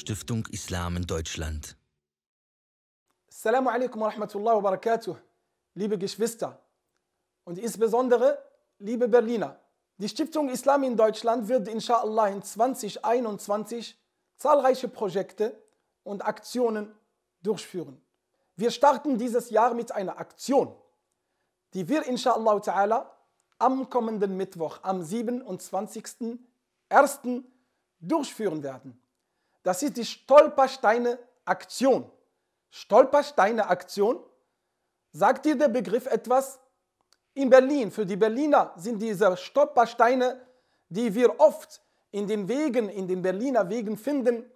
Stiftung Islam in Deutschland. Assalamu alaikum wa rahmatullahi wa barakatuh, liebe Geschwister und insbesondere liebe Berliner. Die Stiftung Islam in Deutschland wird inshallah in 2021 zahlreiche Projekte und Aktionen durchführen. Wir starten dieses Jahr mit einer Aktion, die wir inshallah ta'ala am kommenden Mittwoch, am 27.01. durchführen werden. Das ist die Stolpersteine-Aktion. Stolpersteine-Aktion sagt dir der Begriff etwas? In Berlin, für die Berliner sind diese Stolpersteine, die wir oft in den Wegen, in den Berliner Wegen finden,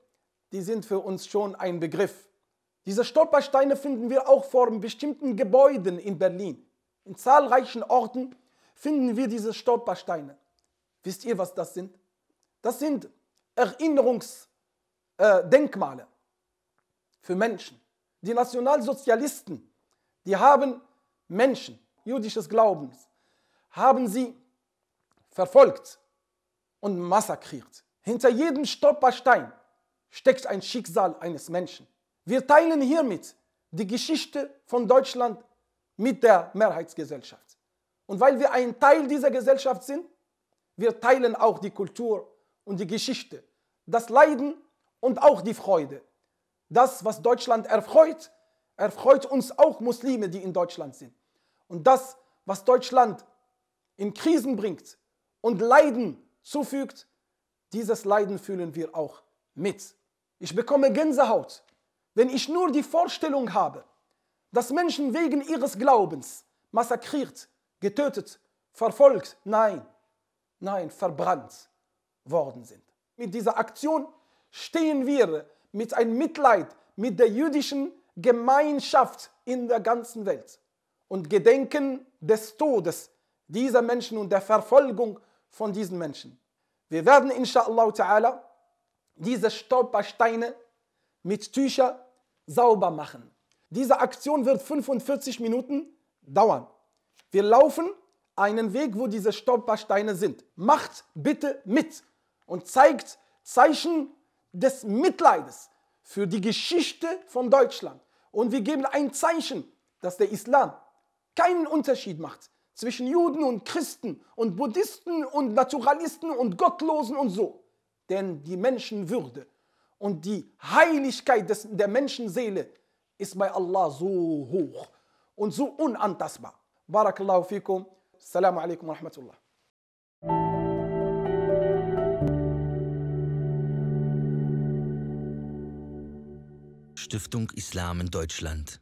die sind für uns schon ein Begriff. Diese Stolpersteine finden wir auch vor bestimmten Gebäuden in Berlin. In zahlreichen Orten finden wir diese Stolpersteine. Wisst ihr, was das sind? Das sind Erinnerungs- äh, Denkmale für Menschen. Die Nationalsozialisten, die haben Menschen jüdisches Glaubens, haben sie verfolgt und massakriert. Hinter jedem Stolperstein steckt ein Schicksal eines Menschen. Wir teilen hiermit die Geschichte von Deutschland mit der Mehrheitsgesellschaft. Und weil wir ein Teil dieser Gesellschaft sind, wir teilen auch die Kultur und die Geschichte, das Leiden und auch die Freude. Das, was Deutschland erfreut, erfreut uns auch Muslime, die in Deutschland sind. Und das, was Deutschland in Krisen bringt und Leiden zufügt, dieses Leiden fühlen wir auch mit. Ich bekomme Gänsehaut, wenn ich nur die Vorstellung habe, dass Menschen wegen ihres Glaubens massakriert, getötet, verfolgt, nein, nein, verbrannt worden sind. Mit dieser Aktion stehen wir mit einem Mitleid mit der jüdischen Gemeinschaft in der ganzen Welt und gedenken des Todes dieser Menschen und der Verfolgung von diesen Menschen. Wir werden inshallah ta'ala diese Stolpersteine mit Tüchern sauber machen. Diese Aktion wird 45 Minuten dauern. Wir laufen einen Weg, wo diese Stolpersteine sind. Macht bitte mit und zeigt Zeichen des Mitleides für die Geschichte von Deutschland. Und wir geben ein Zeichen, dass der Islam keinen Unterschied macht zwischen Juden und Christen und Buddhisten und Naturalisten und Gottlosen und so. Denn die Menschenwürde und die Heiligkeit des, der Menschenseele ist bei Allah so hoch und so unantastbar. Barakallahu fikum. Assalamu alaikum wa rahmatullah. Stiftung Islam in Deutschland.